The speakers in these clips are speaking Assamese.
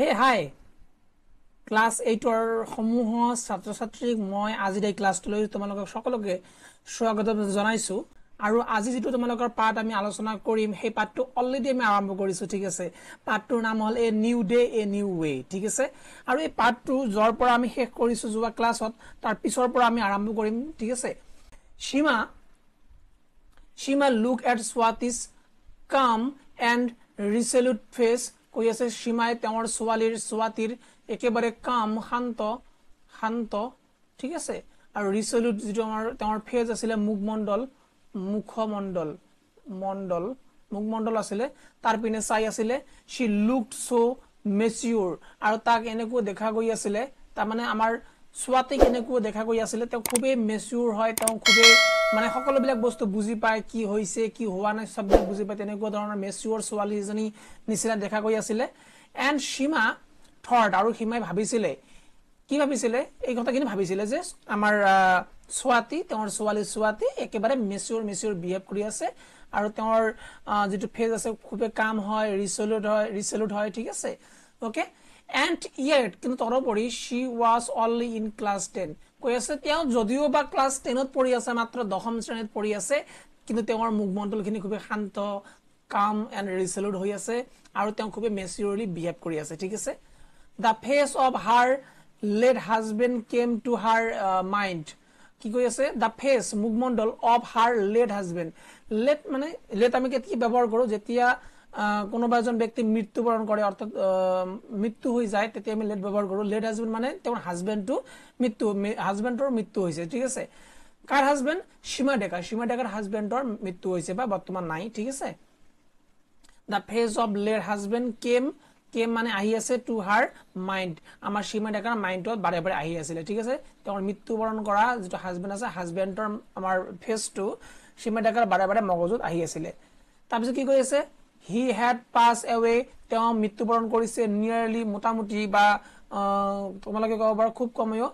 হে হাই ক্লাছ এইটৰ সমূহ ছাত্ৰ ছাত্ৰীক মই আজিৰ এই ক্লাছটোলৈ তোমালোকে সকলোকে স্বাগত জনাইছোঁ আৰু আজি যিটো তোমালোকৰ পাৰ্ট আমি আলোচনা কৰিম সেই পাৰ্টটো অলৰেডি আমি আৰম্ভ কৰিছোঁ ঠিক আছে পাৰ্টটোৰ নাম হ'ল a new day a new way' ঠিক আছে আৰু এই পাৰ্টটো যৰ পৰা আমি শেষ কৰিছোঁ যোৱা ক্লাছত তাৰ পিছৰ পৰা আমি আৰম্ভ কৰিম ঠিক আছে Seema Seema look at what is come and resolute face কৈ আছে সীমাই তেওঁৰ ছোৱালীৰ ছোৱাতীৰ একেবাৰে কাম শান্ত শান্ত ঠিক আছে আৰু ৰিচলুট যিটো আমাৰ তেওঁৰ ফেজ আছিলে মুখমণ্ডল মুখমণ্ডল মণ্ডল মুখমণ্ডল আছিলে তাৰ পিনে চাই আছিলে শ্বি লুক শ্ব' মেচিয়'ৰ আৰু তাক এনেকৈ দেখা গৈ আছিলে তাৰমানে আমাৰ স্বাতি কেনেকুৱা দেখা গৈ আছিলে তেওঁ খুবেই মেচিয়ৰ হয় তেওঁ খুবেই মানে সকলোবিলাক বস্তু বুজি পায় কি হৈছে কি হোৱা নাই চববিলাক বুজি পায় তেনেকুৱা ধৰণৰ মেচিয়ৰ ছোৱালী এজনী নিচিনা দেখা কৰি আছিলে এণ্ড সীমা থৰ্ড আৰু সীমাই ভাবিছিলে কি ভাবিছিলে এই কথাখিনি ভাবিছিলে যে আমাৰ ছোৱাতী তেওঁৰ ছোৱালী ছোৱাতী একেবাৰে মেচিয়ৰ মেচিয়ৰ বিহেভ কৰি আছে আৰু তেওঁৰ যিটো ফেজ আছে খুবেই কাম হয় ৰিচলুড হয় ৰিচলুড হয় ঠিক আছে অ'কে and yet কিন্তু তৰ পঢ়ি she was only in class 10 কৈ আছে তেওঁ যদিও বা class 10ত পঢ়ি আছে মাত্ৰ দশম শ্ৰেণীত পঢ়ি আছে কিন্তু তেওঁৰ মুখমণ্ডলখিনি খুবেই শান্ত কাম এণ্ড ৰিচলুট হৈ আছে আৰু তেওঁ খুবেই মেচিয়ৰলি বিহেভ কৰি আছে ঠিক আছে the face of her late husband came to her mind কি কৈ আছে দ্য ফেচ মুখমণ্ডল of her late husband late মানে লেট আমি কেতিয়া ব্যৱহাৰ কৰোঁ যেতিয়া কোনোবা এজন ব্যক্তি মৃত্যুবৰণ কৰে অৰ্থাৎ মৃত্যু হৈ যায় তেতিয়া আমি লেট ব্যৱহাৰ কৰোঁ লেট হাজবেণ্ড মানে তেওঁৰ হাজবেণ্ডটো মৃত্যু হাজবেণ্ডৰ মৃত্যু হৈছে ঠিক আছে কাৰ হাজবেণ্ড সীমা ডেকা সীমা ডেকাৰ হাজবেণ্ডৰ মৃত্যু হৈছে বা বৰ্তমান নাই ঠিক আছে the face of late husband came came মানে আহি আছে টু হাৰ মাইণ্ড আমাৰ সীমা ডেকাৰ মাইণ্ডত বাৰে বাৰে আহি আছিলে ঠিক আছে তেওঁৰ মৃত্যুবৰণ কৰা যিটো হাজবেণ্ড আছে হাজবেণ্ডৰ আমাৰ ফেচটো সীমা ডেকাৰ বাৰে বাৰে মগজুত আহি আছিলে তাৰপিছত কি কৈ আছে হি হেড পাছ এৱে তেওঁ মৃত্যুবৰণ কৰিছে নিয়াৰলি মোটামুটি বা তোমালোকে ক'ব পাৰো খুব কমেও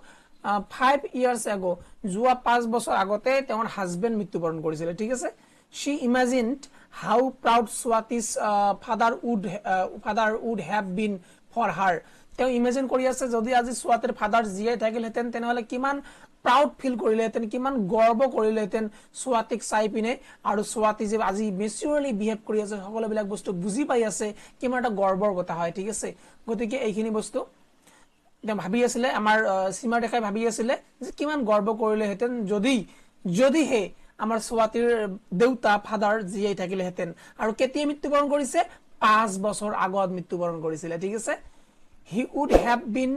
ফাইভ ইয়াৰ্ছ এগ' যোৱা পাঁচ বছৰ আগতে তেওঁৰ হাজবেণ্ড মৃত্যুবৰণ কৰিছিলে ঠিক আছে she imagined how proud Swati's father would father would have been for her তেওঁ ইমেজিন কৰি আছে যদি আজি স্বাতিৰ ফাদাৰ জীয়াই থাকিলহেঁতেন তেনেহ'লে কিমান প্ৰাউড ফিল কৰিলেহেঁতেন কিমান গৰ্ব কৰিলেহেঁতেন ছোৱাতীক চাই পিনে আৰু ছোৱাতী যে আজি মেচিয়ৰলি বিহেভ কৰি আছে সকলোবিলাক বস্তু বুজি পাই আছে কিমান এটা গৰ্বৰ কথা হয় ঠিক আছে গতিকে এইখিনি বস্তু তেওঁ ভাবি আছিলে আমাৰ চিমাৰ দেখাই ভাবি আছিলে যে কিমান গৰ্ব কৰিলেহেঁতেন যদি যদিহে আমাৰ ছোৱাতীৰ দেউতা ফাদাৰ জীয়াই থাকিলেহেঁতেন আৰু কেতিয়া মৃত্যুবৰণ কৰিছে পাঁচ বছৰ আগত মৃত্যুবৰণ কৰিছিলে ঠিক আছে he would have been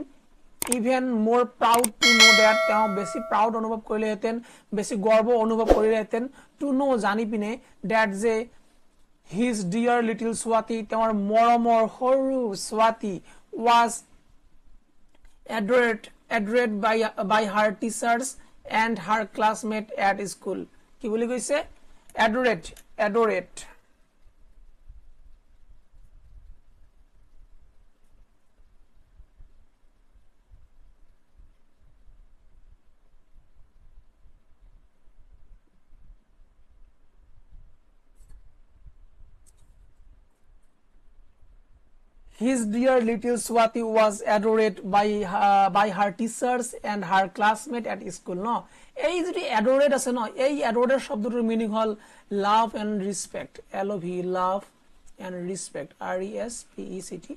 even মোৰ প্ৰাউড টু ন' ডেট তেওঁ বেছি প্ৰাউড অনুভৱ কৰিলেহেঁতেন বেছি গৰ্ব অনুভৱ কৰিলেহেঁতেন টু ন' জানি পিনে ডেট যে হিজ ডিয়াৰ লিটিল ছোৱাতী তেওঁৰ মৰমৰ সৰু ছোৱাতী was adored adored by by her teachers and her classmate at school কি বুলি কৈছে এড্ৰেড এড্ৰেড His dear little Swati was adored by her, uh, by her teachers and her classmates at school. No, এই যদি adored আছে ন এই adored শব্দটির মিনিং হল love and respect L O V love and respect R E S P E C T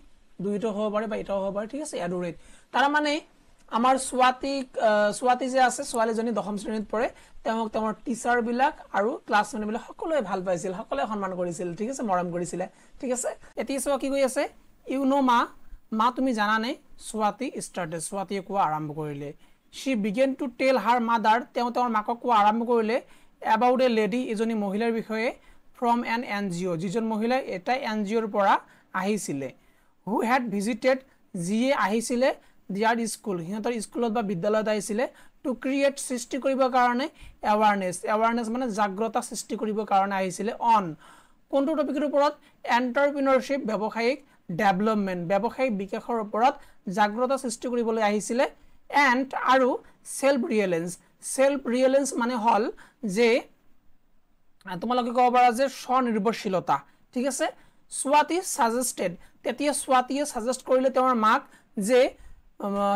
দুইটা হতে পারে বা এটাও হতে পারে ঠিক আছে adored তার মানে আমাৰ স্বাতী স্বাতী যে আছে ছোৱালীজনী দশম শ্ৰেণীত পৰে তেওঁক তেওঁৰ টিচাৰবিলাক আৰু ক্লাছমেটবিলাক সকলোৱে ভাল পাইছিল সকলোৱে সন্মান কৰিছিল ঠিক আছে মৰম কৰিছিলে ঠিক আছে এতিয়া চোৱা কি কৈ আছে ইউ ন' মা মা তুমি জানানে সুৱাতী ষ্টাৰ্টে সুৱাতীয়ে কোৱা আৰম্ভ কৰিলে শ্বি began to tell her mother তেওঁ তেওঁৰ মাকক কোৱা আৰম্ভ কৰিলে এবাউট এ লেডি এজনী মহিলাৰ বিষয়ে from N N G O' যিজন মহিলাই এটা এন জি অ'ৰ পৰা আহিছিলে হু হেড ভিজিটেড যিয়ে আহিছিলে দিয়াৰ স্কুল সিহঁতৰ স্কুলত বা বিদ্যালয়ত আহিছিলে টু ক্ৰিয়েট সৃষ্টি কৰিবৰ কাৰণে এৱাৰনেছ এৱাৰনেছ মানে জাগ্ৰতা সৃষ্টি কৰিবৰ কাৰণে আহিছিলে অন কোনটো টপিকৰ ওপৰত এণ্টাৰপ্ৰিনৰশ্বিপ ব্যৱসায়িক ডেভেলপমেণ্ট ব্যৱসায়িক বিকাশৰ ওপৰত জাগ্ৰত সৃষ্টি কৰিবলৈ আহিছিলে এণ্ড আৰু ছেল্ফ ৰিয়েলেঞ্চ ছেল্ফ ৰিয়েলেঞ্চ মানে হ'ল যে তোমালোকে ক'ব পাৰা যে স্বনিৰ্ভৰশীলতা ঠিক আছে স্বাতী ছাজেষ্টেড তেতিয়া স্বাতীয়ে ছাজেষ্ট কৰিলে তেওঁৰ মাক যে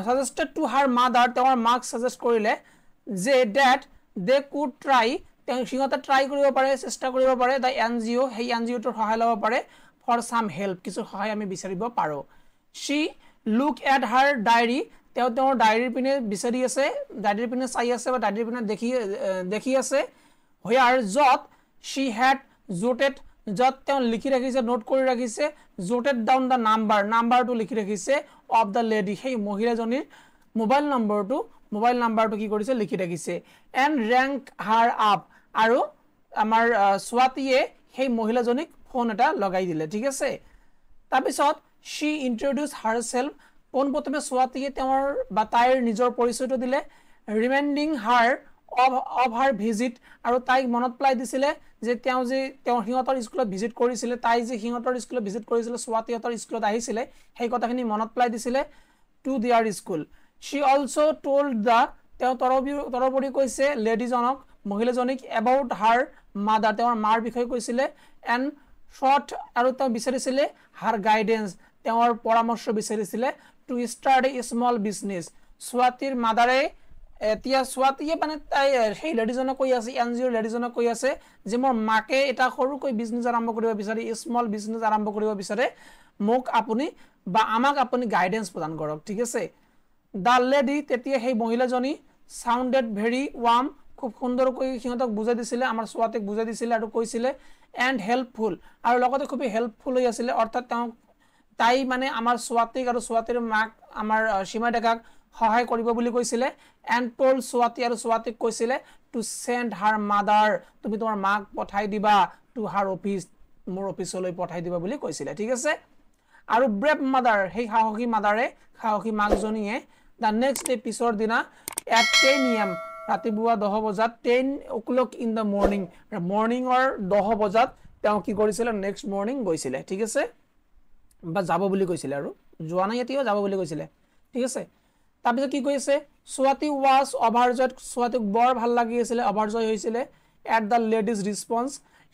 ছাজেষ্টেড টু হাৰ মাদাৰ তেওঁৰ মাক ছাজেষ্ট কৰিলে যে ডেট দে কুড ট্ৰাই তেওঁ সিহঁতে ট্ৰাই কৰিব পাৰে চেষ্টা কৰিব পাৰে দ্য এন জি অ' সেই এন জি অ'টোৰ সহায় ল'ব পাৰে ফৰ চাম হেল্প কিছু সহায় আমি বিচাৰিব পাৰোঁ she look at her diary তেওঁ তেওঁৰ ডায়েৰীৰ পিনে বিচাৰি আছে ডায়েৰীৰ পিনে চাই আছে বা ডায়েৰীৰ পিনে দেখি দেখি আছে হৈয়াৰ য'ত শ্বি হেড জোটেড য'ত তেওঁ লিখি ৰাখিছে নোট কৰি ৰাখিছে জোটেড ডাউন দ্য নাম্বাৰ নাম্বাৰটো লিখি ৰাখিছে অফ দ্য লেডি সেই মহিলাজনীৰ মোবাইল নম্বৰটো মোবাইল নাম্বাৰটো কি কৰিছে লিখি ৰাখিছে এণ্ড ৰেংক হাৰ আপ আৰু আমাৰ ছোৱাতীয়ে সেই মহিলাজনীক ফোন এটা লগাই দিলে ঠিক আছে তাৰপিছত শ্বি ইণ্ট্ৰডিউচ হাৰ চেল্ফ পোনপ্ৰথমে ছোৱালীয়ে তেওঁৰ বা তাইৰ নিজৰ পৰিচয়টো দিলে ৰিমাইণ্ডিং হাৰ অফ হাৰ ভিজিট আৰু তাইক মনত পেলাই দিছিলে যে তেওঁ যে তেওঁ সিহঁতৰ স্কুলত ভিজিট কৰিছিলে তাই যে সিহঁতৰ স্কুলত ভিজিট কৰিছিলে ছোৱালীহঁতৰ স্কুলত আহিছিলে সেই কথাখিনি মনত পেলাই দিছিলে to their school she also' told the তেওঁ তৰবী তৰবৰি কৈছে লেডিজনক মহিলাজনীক এবাউট হাৰ মাদাৰ তেওঁৰ মাৰ বিষয়ে কৈছিলে এণ্ড ফৰ্থ আৰু তেওঁ বিচাৰিছিলে হাৰ গাইডেঞ্চ তেওঁৰ পৰামৰ্শ বিচাৰিছিলে to start a small business স্বাতীৰ মাদাৰে এতিয়া স্বাতীয়ে মানে তাই সেই লেডিজনক কৈ আছে এন জি অ'ৰ লেডিজনক কৈ আছে যে মোৰ মাকে এটা সৰুকৈ বিজনেছ আৰম্ভ কৰিব বিচাৰে স্মল বিজনেছ আৰম্ভ কৰিব বিচাৰে মোক আপুনি বা আমাক আপুনি গাইডেঞ্চ প্ৰদান কৰক ঠিক আছে দা লেডি তেতিয়া সেই মহিলাজনী চাউণ্ডেড ভেৰি ৱাৰ্ম খুব সুন্দৰকৈ সিহঁতক বুজাই দিছিলে আমাৰ স্বাতীক বুজাই দিছিলে আৰু কৈছিলে এণ্ড হেল্পফুল আৰু লগতে খুবেই হেল্পফুল হৈ আছিলে অৰ্থাৎ তেওঁ তাই মানে আমাৰ স্বাতিক আৰু স্বাতিৰ মাক আমাৰ সীমা ডেকাক সহায় কৰিব বুলি কৈছিলে এণ্ড পল স্বাতি আৰু স্বাতিক কৈছিলে টু চেণ্ড হাৰ মাদাৰ তুমি তোমাৰ মাক পঠাই দিবা টু হাৰ অফিচ মোৰ অফিচলৈ পঠাই দিবা বুলি কৈছিলে ঠিক আছে আৰু ব্ৰেভ মাদাৰ সেই সাহসী মাদাৰে সাহসী মাকজনীয়ে দ্য নেক্সট ডে পিছৰ দিনা এট টেন ইয়াম ৰাতিপুৱা দহ বজাত ten o'clock in the morning মৰ্ণিঙৰ দহ বজাত তেওঁ কি কৰিছিলে নেক্সট মৰ্ণিং গৈছিলে ঠিক আছে বা যাব বুলি কৈছিলে আৰু যোৱা নাই এতিয়াও যাব বুলি কৈছিলে ঠিক আছে তাৰপিছত কি কৈ আছে ছোৱাটী ৱাজ অভাৰজয়ত ছোৱাটীক বৰ ভাল লাগি আছিলে অভাৰজয় হৈছিলে এট দ্য লেডিজ ৰেছপঞ্চ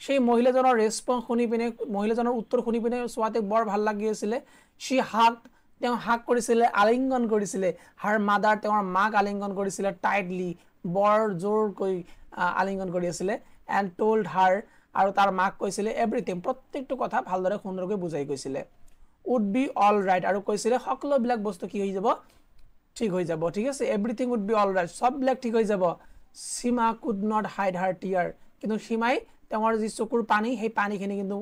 সেই মহিলাজনৰ ৰেছপঞ্চ শুনি পিনে মহিলাজনৰ উত্তৰ শুনি পিনে ছোৱাটীক বৰ ভাল লাগি আছিলে সি হাক তেওঁ হাক কৰিছিলে আলিংগন কৰিছিলে হাৰ মাদাৰ তেওঁৰ মাক আলিংগন কৰিছিলে টাইটলি বৰ জোৰকৈ আলিংগন কৰি আছিলে এণ্ড টোল্ড হাৰ আৰু তাৰ মাক কৈছিলে এভৰিথিং প্ৰত্যেকটো কথা ভালদৰে সুন্দৰকৈ বুজাই গৈছিলে উড বি অল ৰাইট আৰু কৈছিলে সকলোবিলাক বস্তু কি হৈ যাব ঠিক হৈ যাব ঠিক আছে everything would be all right চববিলাক ঠিক হৈ যাব Seema could not hide her tear কিন্তু সীমাই তেওঁৰ যি চকুৰ পানী সেই পানীখিনি কিন্তু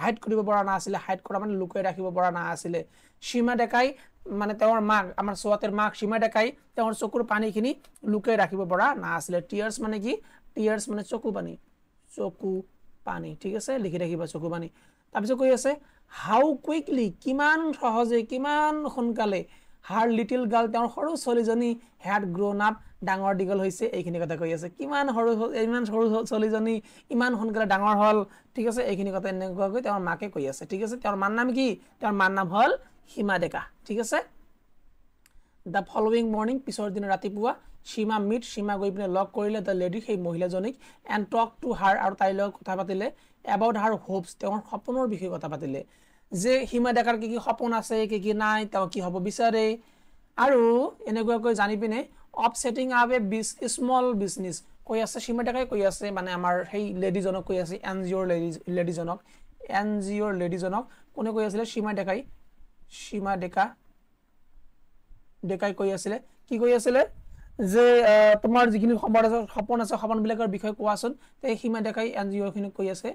হাইড কৰিব পৰা নাছিলে হাইড কৰা মানে লুকুৱাই ৰাখিব পৰা নাছিলে সীমা ডেকাই মানে তেওঁৰ মাক আমাৰ চোৱাতেৰ মাক সীমা ডেকাই তেওঁৰ চকুৰ পানীখিনি লুকাই ৰাখিব পৰা নাছিলে টিয়াৰ্ছ মানে কি টিয়াৰ্ছ মানে চকু পানী চকু পানী ঠিক আছে লিখি ৰাখিবা চকু পানী তাৰপিছত কৈ আছে হাউ কুইকলি কিমান সহজে কিমান সোনকালে হাৰ লিটিল গাৰ্ল তেওঁৰ সৰু ছোৱালীজনী হেড গ্ৰ'ন আপ ডাঙৰ দীঘল হৈছে এইখিনি কথা কৈ আছে কিমান সৰু ইমান সৰু ছোৱালীজনী ইমান সোনকালে ডাঙৰ হ'ল ঠিক আছে এইখিনি কথা এনেকুৱাকৈ তেওঁৰ মাকে কৈ আছে ঠিক আছে তেওঁৰ মাৰ নাম কি তেওঁৰ মাৰ নাম হ'ল সীমা ডেকা ঠিক আছে দ্য ফলোয়িং মৰ্ণিং পিছৰ দিনা ৰাতিপুৱা সীমা মিট সীমা গৈ পিনে লগ কৰিলে দ্য লেডি সেই মহিলাজনীক এণ্ড টক টু হাৰ আৰু তাইৰ লগত কথা পাতিলে এবাউট হাৰ হোপছ তেওঁৰ সপোনৰ বিষয়ে কথা পাতিলে যে সীমা ডেকাৰ কি কি সপোন আছে কি কি নাই তেওঁ কি হ'ব বিচাৰে আৰু এনেকুৱাকৈ জানি পিনে অপছেটিং আৱ এ বিজ স্মল বিজনেছ কৈ আছে সীমা ডেকাই কৈ আছে মানে আমাৰ সেই লেডিজনক কৈ আছে এন জি অ'ৰ লেডিজ লেডিজনক এন জি অ'ৰ লেডিজনক কোনে কৈ আছিলে সীমা ডেকাই সীমা ডেকা ডেকাই কৈ আছিলে কি কৈ আছিলে যে তোমাৰ যিখিনি সপোন আছে সপোন আছে সপোনবিলাকৰ বিষয়ে কোৱাচোন তে সীমা ডেকাই এন জি অ'খিনিক কৈ আছে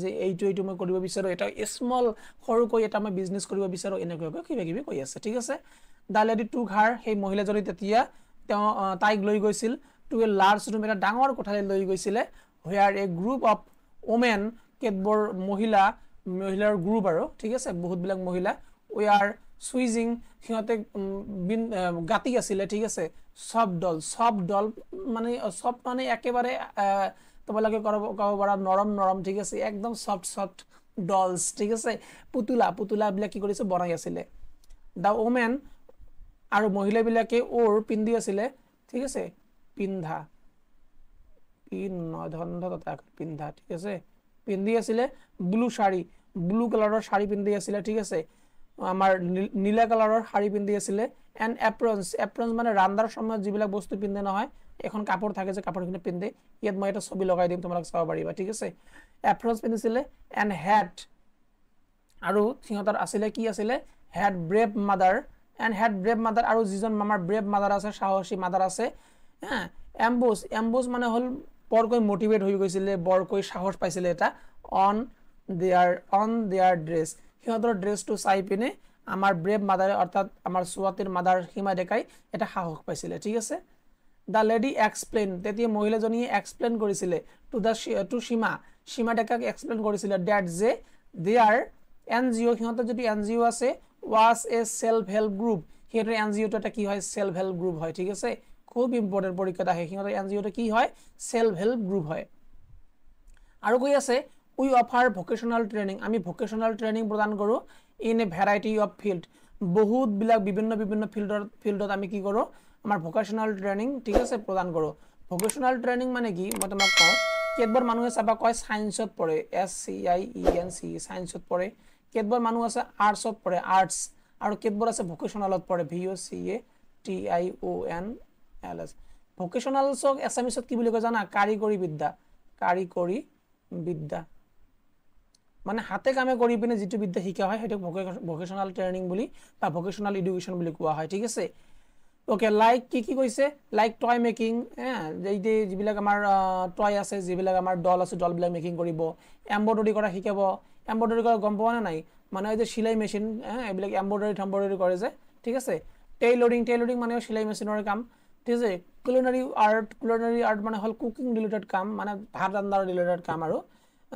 যে এইটো এইটো মই কৰিব বিচাৰোঁ এটা স্মল সৰুকৈ এটা মই বিজনেছ কৰিব বিচাৰোঁ এনেকুৱাকৈ কিবা কিবি কৈ আছে ঠিক আছে দালিয়াদি টু ঘাৰ সেই মহিলাজনী তেতিয়া তেওঁ তাইক লৈ গৈছিল টু এ লাৰ্জ ৰুম এটা ডাঙৰ কোঠালৈ লৈ গৈছিলে where a group of women কেতবোৰ মহিলা মহিলাৰ গ্ৰুপ আৰু ঠিক আছে বহুতবিলাক মহিলা উই আৰ চুইজিং সিহঁতে গাতি আছিলে ঠিক আছে চব দল চব দল মানে চব মানে একেবাৰে তোমালোকে কৰব ক'ব পৰা নৰম নৰম ঠিক আছে একদম চফ্ট চফ্ট ডলছ ঠিক আছে পুতলা পুতলাবিলাক কি কৰিছে বনাই আছিলে দ্য ৱমেন আৰু মহিলাবিলাকে অ'ৰ পিন্ধি আছিলে ঠিক আছে পিন্ধা পিন্ধা ঠিক আছে পিন্ধি আছিলে ব্লু শাড়ী ব্লু কালাৰৰ শাড়ী পিন্ধি আছিলে ঠিক আছে আমাৰ নীলা কালাৰৰ শাড়ী পিন্ধি আছিলে এণ্ড এপ্ৰনছ এপ্ৰনছ মানে ৰান্ধাৰ সময়ত যিবিলাক বস্তু পিন্ধে নহয় এখন কাপোৰ থাকে যে কাপোৰখিনি পিন্ধে ইয়াত মই এটা ছবি লগাই দিম তোমালোকে চাব পাৰিবা ঠিক আছে এপ্ৰনছ পিন্ধিছিলে এণ্ড হেড আৰু সিহঁতৰ আছিলে কি আছিলে had brave mother and had brave mother আৰু যিজন আমাৰ ব্ৰেভ মাদাৰ আছে সাহসী মাদাৰ আছে হা এম্বুজ এম্বুজ মানে হ'ল বৰকৈ মটিভেট হৈ গৈছিলে বৰকৈ সাহস পাইছিলে এটা on their on their dress সিহঁতৰ ড্ৰেছটো চাই পিনে আমাৰ ব্ৰেভ মাদাৰে অৰ্থাৎ আমাৰ চুৱাতীৰ মাদাৰ সীমা ডেকাই এটা সাহস পাইছিলে ঠিক আছে দ্য লেডি এক্সপ্লেইন তেতিয়া মহিলাজনীয়ে এক্সপ্লেইন কৰিছিলে to the to Seema Seema ডেকাক এক্সপ্লেইন কৰিছিলে ডেট যে they are N G O' সিহঁতৰ যদি এন জি অ' আছে was a self help group সিহঁতৰ এন জি অ'টো এটা কি হয় চেল্ফ হেল্প গ্ৰুপ হয় ঠিক আছে খুব ইম্পৰ্টেণ্ট পৰীক্ষাত আহে সিহঁতৰ এন জি অ'টো কি হয় চেল্ফ হেল্প গ্ৰুপ হয় আৰু কৈ আছে উই অফাৰ ভকেশ্যনেল ট্ৰেইনিং আমি ভকেশ্যনেল ট্ৰেইনিং প্ৰদান কৰোঁ in a variety of field বহুতবিলাক বিভিন্ন বিভিন্ন ফিল্ডত ফিল্ডত আমি কি কৰোঁ আমাৰ ভকেশ্যনেল ট্ৰেইনিং ঠিক আছে প্ৰদান কৰোঁ ভকেশ্যনেল ট্ৰেইনিং মানে কি মই তোমাক কওঁ কেতবোৰ মানুহে চাবা কয় ছায়েন্সত পঢ়ে S C I E N C ছায়েন্সত পঢ়ে কেতবোৰ মানুহ আছে আৰ্টছত পঢ়ে আৰ্টছ আৰু কেতবোৰ আছে ভকেশ্যনেলত পঢ়ে V O' C A T I O' N A L ভকেশ্যনেলছক এছামিছত কি বুলি কয় জানা কাৰিকৰী বিদ্যা কাৰিকৰী বিদ্যা মানে হাতে কামে কৰি পিনে যিটো বিদ্যা শিকা হয় সেইটোক ভকেশ্যনেল ট্ৰেইনিং বুলি বা ভকেশ্যনেল এডুকেশ্যন বুলি কোৱা হয় ঠিক আছে অ'কে লাইক কি কি কৈছে লাইক টয় মেকিং এতিয়া যিবিলাক আমাৰ টয় আছে যিবিলাক আমাৰ ডল আছে ডলবিলাক মেকিং কৰিব এম্ব্ৰইডাৰী কৰা শিকাব এম্ব্ৰইডাৰী কৰা গম পোৱা নে নাই মানে যে চিলাই মেচিন এইবিলাক এম্ব্ৰইডাৰী এম্ব্ৰইডাৰী কৰে যে ঠিক আছে টেইলৰিং টেইলৰিং মানে চিলাই মেচিনৰ কাম ঠিক আছে কুলনাৰী আৰ্ট কুলনাৰী আৰ্ট মানে হ'ল কুকিং ৰিলেটেড কাম মানে ভাত ৰান্ধাৰ ৰিলেটেড কাম আৰু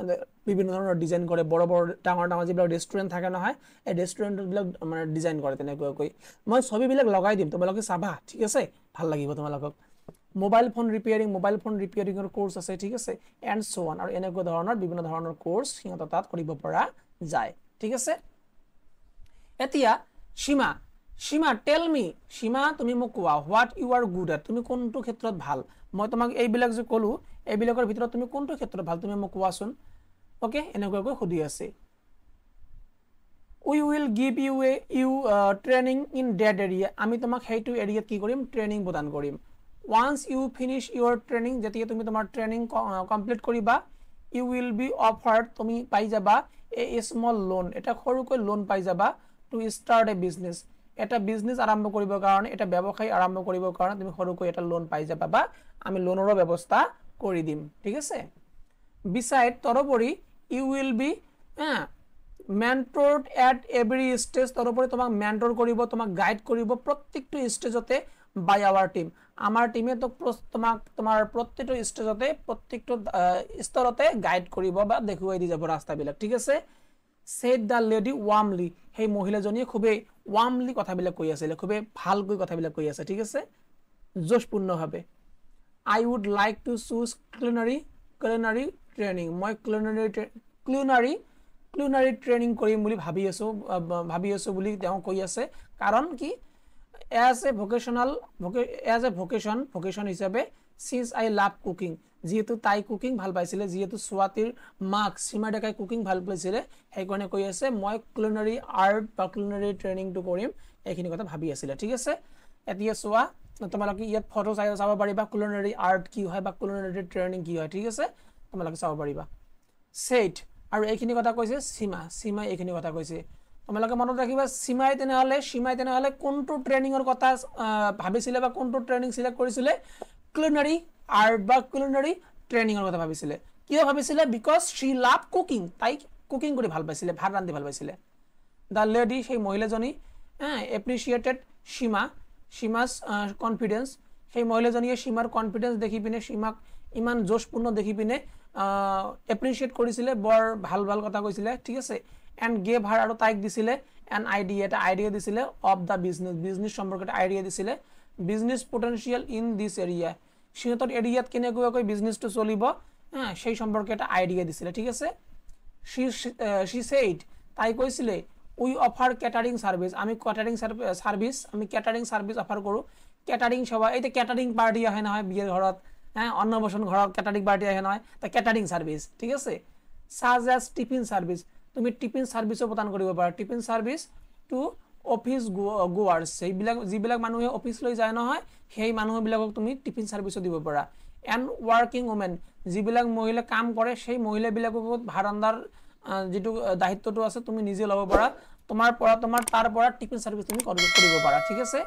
Uh, বিভিন্ন ধৰণৰ ডিজাইন কৰে বৰ বৰ ডাঙৰ ডাঙৰ যিবিলাক ৰেষ্টুৰেণ্ট থাকে নহয় এই ৰেষ্টুৰেণ্টবিলাক মানে ডিজাইন কৰে তেনেকুৱাকৈ মই ছবিবিলাক লগাই দিম তোমালোকে চাবা ঠিক আছে ভাল লাগিব তোমালোকক mobile phone repairing mobile phone ৰিপেয়াৰিঙৰ কোৰ্চ আছে ঠিক আছে এণ্ড চ' ওৱান আৰু এনেকুৱা ধৰণৰ বিভিন্ন ধৰণৰ কোৰ্চ সিহঁতৰ তাত কৰিব পৰা যায় ঠিক আছে এতিয়া সীমা সীমা টেল মি সীমা তুমি মোক কোৱা what you are good at তুমি কোনটো ক্ষেত্ৰত ভাল মই তোমাক এইবিলাক যে ক'লোঁ এইবিলাকৰ ভিতৰত তুমি কোনটো ক্ষেত্ৰত ভাল তুমি মোক কোৱাচোন অ'কে এনেকুৱাকৈ সুধি আছে we will give you a you training in that area আমি তোমাক সেইটো এৰিয়াত কি কৰিম ট্ৰেইনিং প্ৰদান কৰিম once you finish your training যেতিয়া তুমি তোমাৰ ট্ৰেইনিং কমপ্লিট কৰিবা ইউ উইল বি অফাৰ্ড তুমি পাই যাবা এ স্মল লোন এটা সৰুকৈ লোন পাই যাবা টু ষ্টাৰ্ট এ বিজনেছ এটা বিজনেছ আৰম্ভ কৰিবৰ কাৰণে এটা ব্যৱসায় আৰম্ভ কৰিবৰ কাৰণে তুমি সৰুকৈ এটা লোন পাই যাবা বা আমি লোনৰো ব্যৱস্থা কৰি দিম ঠিক আছে বিচাৰ তদুপৰি you will be mentor at every stage তদুপৰি তোমাক মেণ্টৰ কৰিব তোমাক গাইড কৰিব প্ৰত্যেকটো ষ্টেজতে বাই আৱাৰ টীম আমাৰ টীমে তোক তোমাক তোমাৰ প্ৰত্যেকটো ষ্টেজতে প্ৰত্যেকটো স্তৰতে গাইড কৰিব বা দেখুৱাই দি যাব ৰাস্তাবিলাক ঠিক আছে চেট দ্য লেডি ৱাৰ্মলি সেই মহিলাজনীয়ে খুবেই ৱাৰ্মলি কথাবিলাক কৈ আছিলে খুবেই ভালকৈ কথাবিলাক কৈ আছে ঠিক আছে যশপূৰ্ণভাৱে I would like to choose culinary culinary training মই ক্লিনাৰী ক্লিনাৰী ক্লিনাৰী ট্ৰেইনিং কৰিম বুলি ভাবি আছোঁ ভাবি আছোঁ বুলি তেওঁ কৈ আছে কাৰণ কি as a vocational as a vocation vocation হিচাপে চিন্স আই লাভ কুকিং যিহেতু তাই কুকিং ভাল পাইছিলে যিহেতু ছোৱালীৰ মাক চীমা ডেকাই কুকিং ভাল পাইছিলে সেইকাৰণে কৈ আছে মই ক্লিনাৰী আৰ্ট বা ক্লিনাৰী ট্ৰেইনিংটো কৰিম এইখিনি কথা ভাবি আছিলে ঠিক আছে এতিয়া চোৱা তোমালোকে ইয়াত ফটো চাই চাব পাৰিবা কুলনাৰী আৰ্ট কি হয় বা কুলনেৰী ট্ৰেইনিং কি হয় ঠিক আছে তোমালোকে চাব পাৰিবা ছেইট আৰু এইখিনি কথা কৈছে সীমা সীমাই এইখিনি কথা কৈছে তোমালোকে মনত ৰাখিবা সীমাই তেনেহ'লে সীমাই তেনেহ'লে কোনটো ট্ৰেইনিঙৰ কথা ভাবিছিলে বা কোনটো ট্ৰেইনিং চিলেক্ট কৰিছিলে কুলনাৰী আৰ্ট বা কুলনাৰী ট্ৰেইনিঙৰ কথা ভাবিছিলে কিয় ভাবিছিলে বিকজ শ্বি লাভ কুকিং তাইক কুকিং কৰি ভাল পাইছিলে ভাত ৰান্ধি ভাল পাইছিলে দ্য লেডি সেই মহিলাজনী এপ্ৰিচিয়েটেড সীমা সীমাৰ কনফিডেঞ্চ সেই মহিলাজনীয়ে সীমাৰ কনফিডেঞ্চ দেখি পিনে সীমাক ইমান জোচপূৰ্ণ দেখি পিনে এপ্ৰিচিয়েট কৰিছিলে বৰ ভাল ভাল কথা কৈছিলে ঠিক আছে এণ্ড গেভ হাৰ আৰু তাইক দিছিলে এণ্ড আইডিয়া এটা আইডিয়া দিছিলে অফ দ্য বিজনেছ বিজনেছ সম্পৰ্কে এটা আইডিয়া দিছিলে business potential in this area সিহঁতৰ এৰিয়াত কেনেকুৱাকৈ বিজনেছটো চলিব সেই সম্পৰ্কে এটা আইডিয়া দিছিলে ঠিক আছে শি শি চেইট তাই কৈছিলে উই অফাৰ কেটাৰিং ছাৰ্ভিছ আমি কেটাৰিং ছাৰ্ভিছ আমি কেটাৰিং ছাৰ্ভিছ অফাৰ কৰোঁ কেটাৰিং সেৱা এতিয়া কেটাৰিং পাৰ্টি আহে নহয় বিয়েৰ ঘৰত হ্যাঁ অন্নপ্রশন ঘর কেটারিং পার্টি আছে নয় তা কেটারিং সার্ভিস ঠিক আছে সাজ এস টিফিন সার্ভিস তুমি টিফিন সার্ভিসও প্রদান করবো tiffin service to office goers সেইবিলাক যা মানুষ অফিস যায় নহয় সেই মানুষবিলাক তুমি টিফিন সার্ভিসও দিবা এন ওয়ার্কিং ওমেন যা মহিলা কাম করে সেই মহিলাবিলাকো ভাড়ান্দাৰ যিটো দায়িত্বটো আছে তুমি নিজে ল'ব পাৰা তোমাৰ পৰা তোমাৰ তাৰ পৰা টিফিন চাৰ্ভিছ তুমি কৰিব পাৰা ঠিক আছে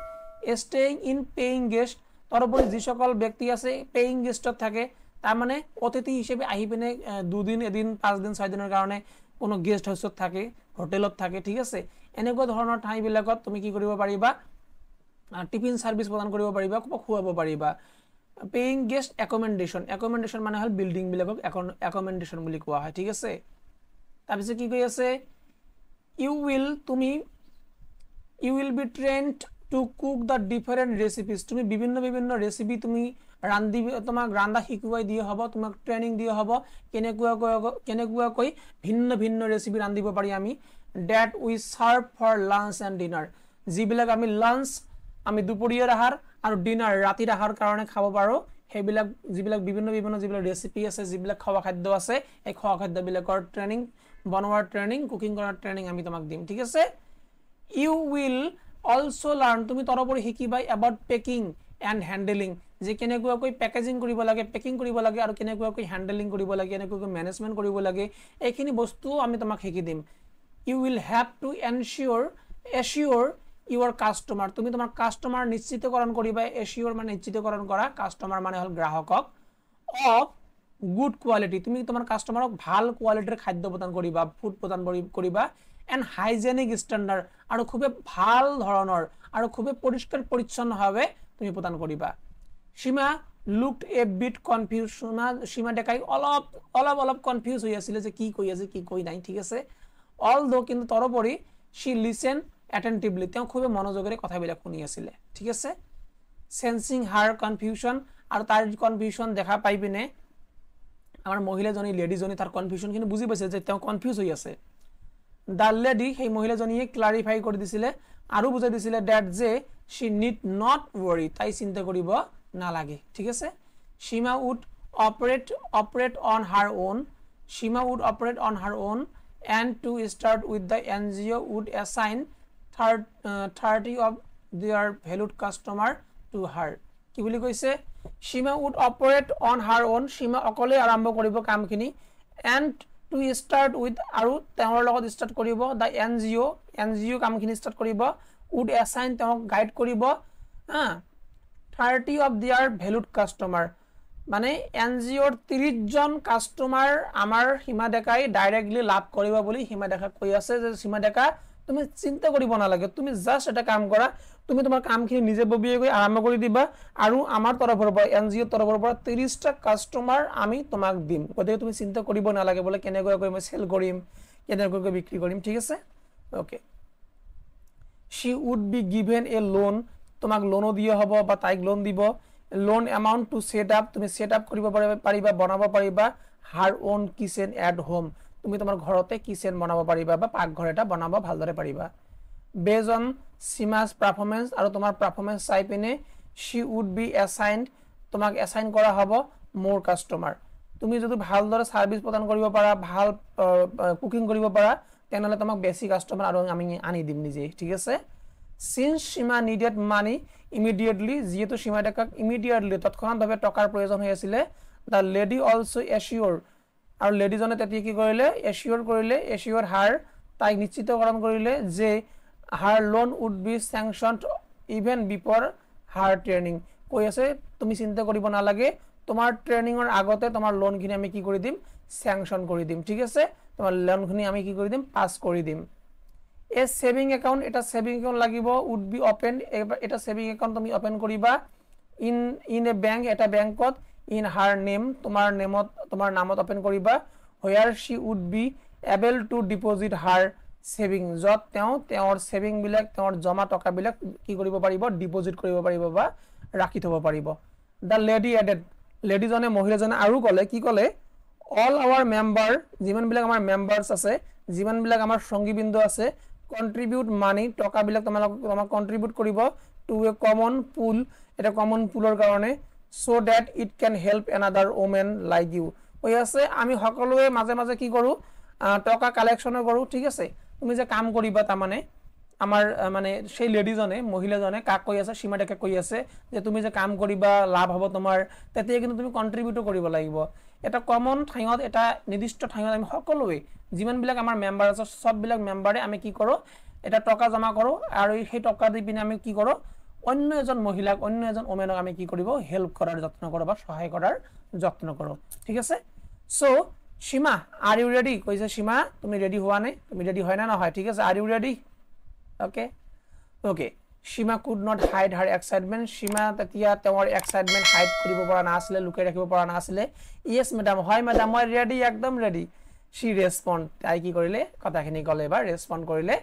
ষ্টেইং ইন পেয়িং গেষ্ট তাৰোপৰি যিসকল ব্যক্তি আছে পেয়িং গেষ্টত থাকে তাৰমানে অতিথি হিচাপে আহি পিনে দুদিন এদিন পাঁচদিন ছয়দিনৰ কাৰণে কোনো গেষ্ট হাউচত থাকে হোটেলত থাকে ঠিক আছে এনেকুৱা ধৰণৰ ঠাইবিলাকত তুমি কি কৰিব পাৰিবা টিফিন চাৰ্ভিছ প্ৰদান কৰিব পাৰিবা খুৱাব পাৰিবা পেয়িং গেষ্ট একমেণ্ডেশ্যন একমেণ্ডেশ্যন মানে হ'ল বিল্ডিংবিলাকক একমেণ্ডেশ্যন বুলি কোৱা হয় ঠিক আছে তাৰপিছত কি কৈ আছে ইউ উইল তুমি you will be trained to cook the different recipes তুমি বিভিন্ন বিভিন্ন ৰেচিপি তুমি ৰান্ধি তোমাক ৰান্ধা শিকোৱাই দিয়া হ'ব তোমাক ট্ৰেইনিং দিয়া হ'ব কেনেকুৱাকৈ কেনেকুৱাকৈ ভিন্ন ভিন্ন ৰেচিপি ৰান্ধিব পাৰি আমি that we serve for lunch and dinner যিবিলাক আমি লাঞ্চ আমি দুপৰীয়াৰ আহাৰ আৰু ডিনাৰ ৰাতিৰ আহাৰৰ কাৰণে খাব পাৰোঁ সেইবিলাক যিবিলাক বিভিন্ন বিভিন্ন যিবিলাক ৰেচিপি আছে যিবিলাক খোৱা খাদ্য আছে এই খোৱা খাদ্যবিলাকৰ ট্ৰেইনিং বনোৱাৰ ট্ৰেইনিং কুকিং কৰাৰ ট্ৰেইনিং আমি তোমাক দিম ঠিক আছে ইউ উইল অলছ' লাৰ্ণ তুমি তাৰোপৰি শিকিবাই এবাউট পেকিং এণ্ড হেণ্ডেলিং যে কেনেকুৱাকৈ পেকেজিং কৰিব লাগে পেকিং কৰিব লাগে আৰু কেনেকুৱাকৈ হেণ্ডেলিং কৰিব লাগে কেনেকুৱাকৈ মেনেজমেণ্ট কৰিব লাগে এইখিনি বস্তুও আমি তোমাক শিকি দিম you will have to ensure assure your customer তুমি তোমাৰ কাষ্টমাৰ নিশ্চিতকৰণ কৰিবা এচিয়'ৰ মানে নিশ্চিতকৰণ কৰা কাষ্টমাৰ মানে হ'ল গ্ৰাহকক অফ গুড কোৱালিটি তুমি তোমাৰ কাষ্টমাৰক ভাল কোৱালিটিৰ খাদ্য প্ৰদান কৰিবা ফুড প্ৰদান কৰিবা এণ্ড হাইজেনিক ষ্টেণ্ডাৰ্ড আৰু খুবেই ভাল ধৰণৰ আৰু খুবেই পৰিষ্কাৰ পৰিচ্ছন্নভাৱে তুমি প্ৰদান কৰিবা Seema look a bit confuse Seema Seema ডেকাই অলপ অলপ অলপ কনফিউজ হৈ আছিলে যে কি কৈ আছে কি কৈ নাই ঠিক আছে অল দ' কিন্তু তাৰোপৰি সি লিচেন এটেণ্টিভলি তেওঁ খুবেই মনোযোগেৰে কথাবিলাক শুনি আছিলে ঠিক আছে চেঞ্চিং হাৰ কনফিউশ্যন আৰু তাৰ কনফিউশ্যন দেখা পাই পিনে আমাৰ মহিলাজনী লেডিজনী তাৰ কনফিউশ্যনখিনি বুজি পাইছে যে তেওঁ কনফিউজ হৈ আছে দালে দি সেই মহিলাজনীয়ে ক্লাৰিফাই কৰি দিছিলে আৰু বুজাই দিছিলে ডেট যে শ্বি নিড নট ৱৰি তাই চিন্তা কৰিব নালাগে ঠিক আছে Seema would operate operate on her own Seema would operate on her own and to start with the N G O' would assign third thirty of their valued customer two হাৰ কি বুলি কৈছে Shima would operate on her own. Shima akale arambo koribo kam kini. And to start with aru tehor logo start koribo. The NGO, NGO kam kini start koribo. Would assign tehor guide koribo. Uh, 30 of their valued customer. মানে এনজিঅ'ৰ ত্ৰিছজন কাষ্টমাৰ আমাৰ সীমা ডেকাই ডাইৰেক্টলি লাভ কৰিব বুলি সীমা ডেকা কৈ আছে যে সীমা ডেকা তুমি চিন্তা কৰিব নালাগে তুমি জাষ্ট এটা কাম কৰা তুমি তোমাৰ কামখিনি নিজে ববিয়াকৈ আৰম্ভ কৰি দিবা আৰু আমাৰ তৰফৰ পৰা এন জি অ'ৰ তৰফৰ পৰা ত্ৰিছটা কাষ্টমাৰ আমি তোমাক দিম গতিকে তুমি চিন্তা কৰিব নালাগে বোলে কেনেকৈ মই চেল কৰিম কেনেকৈ বিক্ৰী কৰিম ঠিক আছে okay she would be given a loan তোমাক লোনো দিয়া হ'ব বা তাইক লোন দিব loan amount to set up তুমি চেট আপ কৰিব পাৰিবা বনাব পাৰিবা her own kitchen at home তুমি তোমাৰ ঘৰতে কিচেন বনাব পাৰিবা বা পাকঘৰ এটা বনাব ভালদৰে পাৰিবা বেজ অন চিমাজ পাৰফৰ্মেঞ্চ আৰু তোমাৰ পাৰফৰ্মেঞ্চ চাই পিনে শ্বি উড বি এচাইণ্ড তোমাক এচাইন কৰা হ'ব মোৰ কাষ্টমাৰ তুমি যদি ভালদৰে ছাৰ্ভিচ প্ৰদান কৰিব পাৰা ভাল কুকিং কৰিব পাৰা তেনেহ'লে তোমাক বেছি কাষ্টমাৰ আৰু আমি আনি দিম নিজেই ঠিক আছে since Seema needed money immediately যিহেতু সীমা ইমিডিয়েটলি তৎক্ষণাতভাৱে টকাৰ প্ৰয়োজন হৈ আছিলে দ্য লেডি অলছ' এছিয়'ৰ আৰু লেডিজনে তেতিয়া কি কৰিলে এছিয়'ৰ কৰিলে এছিয়'ৰ হাৰ তাই নিশ্চিতকৰণ কৰিলে যে her loan would be sanctioned even before her training কৈ আছে তুমি চিন্তা কৰিব নালাগে তোমাৰ ট্ৰেইনিঙৰ আগতে তোমাৰ লোনখিনি আমি কি কৰি দিম চেংচন কৰি দিম ঠিক আছে তোমাৰ লোনখিনি আমি কি কৰি দিম পাছ কৰি দিম এই ছেভিং একাউণ্ট এটা ছেভিং একাউণ্ট লাগিব উড বি অপেন এটা ছেভিং একাউণ্ট তুমি অপেন কৰিবা ইন ইন এ বেংক এটা বেংকত ইন হাৰ নেম তোমাৰ নেমত তোমাৰ নামত অপেন কৰিবা where she would be able to deposit her saving য'ত তেওঁ তেওঁৰ ছেভিংবিলাক তেওঁৰ জমা টকাবিলাক কি কৰিব পাৰিব ডিপ'জিট কৰিব পাৰিব বা ৰাখি থ'ব পাৰিব দ্য লেডি এডেড লেডিজনে মহিলাজনে আৰু ক'লে কি ক'লে অল আৱাৰ মেম্বাৰ যিমানবিলাক আমাৰ মেম্বাৰ্ছ আছে যিমানবিলাক আমাৰ সংগীবৃন্দ আছে কণ্ট্ৰিবিউট মানি টকাবিলাক তোমালোক তোমাক কণ্ট্ৰিবিউট কৰিব টু এ কমন পুল এটা কমন পুলৰ কাৰণে so' that it can help another women like you কৈ আছে আমি সকলোৱে মাজে মাজে কি কৰোঁ টকা কালেকশ্যনো কৰোঁ ঠিক আছে তুমি যে কাম কৰিবা তাৰমানে আমাৰ মানে সেই লেডিজনে মহিলাজনে কাক কৈ আছে সীমাডেকে কৈ আছে যে তুমি যে কাম কৰিবা লাভ হ'ব তোমাৰ তেতিয়া কিন্তু তুমি কণ্ট্ৰিবিউটো কৰিব লাগিব এটা কমন ঠাইত এটা নিৰ্দিষ্ট ঠাইত আমি সকলোৱে যিমানবিলাক আমাৰ মেম্বাৰ আছে চববিলাক মেম্বাৰে আমি কি কৰোঁ এটা টকা জমা কৰোঁ আৰু সেই টকা দি পিনে আমি কি কৰোঁ অন্য এজন মহিলাক অন্য এজন ওমেনক আমি কি কৰিব হেল্প কৰাৰ যত্ন কৰোঁ বা সহায় কৰাৰ যত্ন কৰোঁ ঠিক আছে so' Seema are you ready কৈছে সীমা তুমি ৰেডি হোৱা নাই তুমি ৰেডি হয় নে নহয় ঠিক আছে are you ready okay okay Seema could not hide her excitement Seema তেতিয়া তেওঁৰ এক্সাইটমেণ্ট হাইড কৰিব পৰা নাছিলে লুকাই ৰাখিব পৰা নাছিলে ইয়েছ মেডাম হয় মেডাম মই ৰেডি একদম ৰেডি সি ৰেচপণ্ড তাই কি কৰিলে কথাখিনি ক'লে বা ৰেচপণ্ড কৰিলে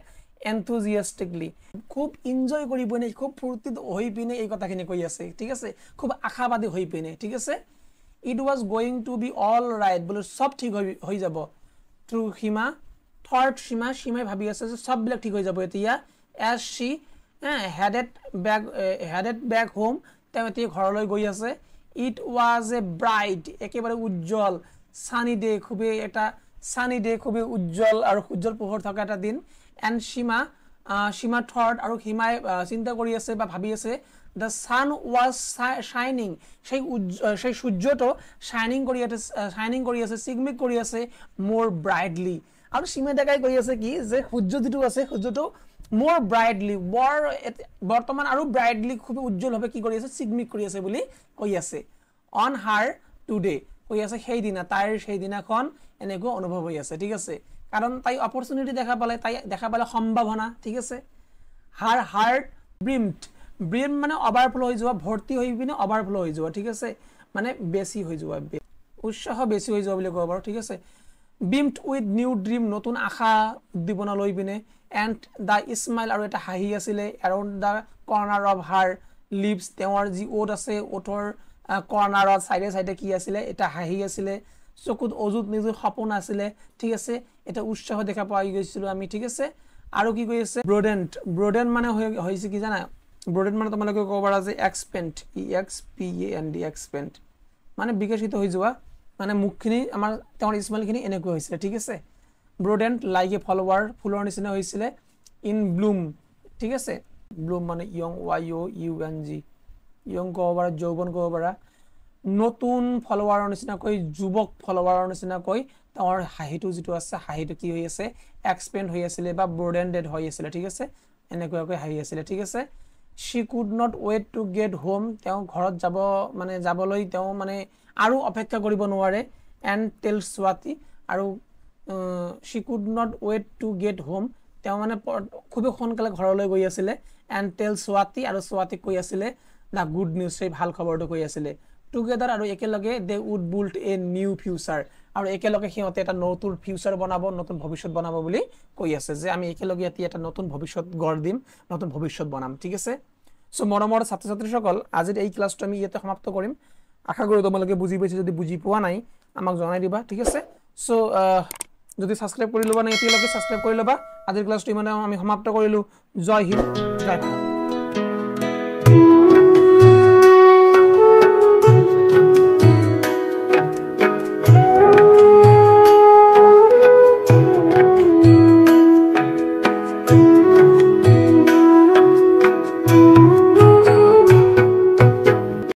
এনথুজিয়াষ্টিকলি খুব ইনজয় কৰি পিনে খুব ফূৰ্তিত হৈ পিনে এই কথাখিনি কৈ আছে ঠিক আছে খুব আশাবাদী হৈ পিনে ঠিক আছে it was going to be all right বোলো চব ঠিক হৈ হৈ যাব ট্ৰু সীমা থাৰ্ড সীমা সীমাই ভাবি আছে যে চববিলাক ঠিক হৈ যাব এতিয়া as she headed back headed back home তেওঁ এতিয়া ঘৰলৈ গৈ আছে ইট ৱাজ এ ব্ৰাইট একেবাৰে উজ্জ্বল ছানি ডে খুবেই এটা ছানি ডে খুবেই উজ্জ্বল আৰু সূৰ্যৰ পোহৰ থকা এটা দিন এণ্ড সীমা সীমা থৰ্ড আৰু সীমাই uh, চিন্তা কৰি আছে বা ভাবি আছে দ্য ছান ৱাজ শ্বাইনিং সেই সেই সূৰ্যটো শ্বাইনিং কৰি আছে শ্বাইনিং কৰি আছে চিগমিক কৰি আছে মোৰ ব্ৰাইটলি আৰু সীমা ডেকাই কৈ আছে কি যে সূৰ্য যিটো আছে সূৰ্যটো মোৰ ব্ৰাইটলি বৰ বৰ্তমান আৰু ব্ৰাইটলি খুব উজ্জ্বলভাৱে কি কৰি আছে চিগমিক কৰি আছে বুলি কৈ আছে অন হাৰ টুডে' কৈ আছে সেইদিনা তাইৰ সেইদিনাখন এনেকৈ অনুভৱ হৈ আছে ঠিক আছে কাৰণ তাই অপৰচুনিটি দেখা পালে তাই দেখা পালে সম্ভাৱনা ঠিক আছে হাৰ হাৰ্ট ব্ৰিমড ব্ৰিম মানে অভাৰফ্ল' হৈ যোৱা ভৰ্তি হৈ পিনে অভাৰফ্ল' হৈ যোৱা ঠিক আছে মানে বেছি হৈ যোৱা উৎসাহ বেছি হৈ যোৱা বুলি ক'ব পাৰোঁ ঠিক আছে বিমড উইথ নিউ ড্ৰিম নতুন আশা উদ্দীপনা লৈ পিনে এণ্ড দ্য স্মাইল আৰু এটা হাঁহি আছিলে around the corner of her lips তেওঁৰ যি অ'ট আছে অ'টৰ কৰ্ণাৰত চাইডে চাইডে কি আছিলে এটা হাঁহি আছিলে চকুত অযুত নিজ সপোন আছিলে ঠিক আছে এটা উৎসাহ দেখা পাই গৈছিলোঁ আমি ঠিক আছে আৰু কি কৈ আছে ব্ৰডেণ্ট ব্ৰডেণ্ট মানে হৈছে কি জানা ব্ৰডেণ্ট মানে তোমালোকে ক'ব পাৰা যে expand E X P A N D expand মানে বিকশিত হৈ যোৱা মানে মুখখিনি আমাৰ তেওঁৰ স্মেলখিনি এনেকুৱা হৈছিলে ঠিক আছে ব্ৰডেণ্ট লাইক এ ফ্লাৱাৰ ফুলৰ নিচিনা হৈছিলে ইন ব্লুম ঠিক আছে ব্লুম মানে young Y O U N G ক'ব পাৰা যৌৱন ক'ব পাৰা নতুন ফলোৱাৰৰ নিচিনাকৈ যুৱক ফলোৱাৰৰ নিচিনাকৈ তেওঁৰ হাঁহিটো যিটো আছে হাঁহিটো কি হৈ আছে এক্সপেণ্ড হৈ আছিলে বা ব্ৰডেণ্ডেড হৈ আছিলে ঠিক আছে এনেকুৱাকৈ হাঁহি আছিলে ঠিক আছে she could not wait to get home তেওঁ ঘৰত যাব মানে যাবলৈ তেওঁ মানে আৰু অপেক্ষা কৰিব নোৱাৰে এণ্ড টেল চুৱাটি আৰু she could not wait to get home তেওঁ মানে খুবেই সোনকালে ঘৰলৈ গৈ আছিলে এণ্ড টেল চুৱাটি আৰু চুৱাটিক কৈ আছিলে দ্য গুড নিউজ সেই ভাল খবৰটো কৈ আছিলে টুগেদাৰ আৰু একেলগে they would build a new future আৰু একেলগে সিহঁতে এটা নতুন ফিউচাৰ বনাব নতুন ভৱিষ্যত বনাব বুলি কৈ আছে যে আমি একেলগে ইয়াতে এটা নতুন ভৱিষ্যত গঢ় দিম নতুন ভৱিষ্যত বনাম ঠিক আছে চ' মৰমৰ ছাত্ৰ ছাত্ৰীসকল আজিৰ এই ক্লাছটো আমি ইয়াতে সমাপ্ত কৰিম আশা কৰোঁ তোমালোকে বুজি পাইছে যদি বুজি পোৱা নাই আমাক জনাই দিবা ঠিক আছে চ' যদি ছাবস্ক্ৰাইব কৰি ল'বা নাই এতিয়ালৈকে ছাবস্ক্ৰাইব কৰি ল'বা আজিৰ ক্লাছটো ইমানে আমি সমাপ্ত কৰিলোঁ জয় হিন্দ জয় ভাৰত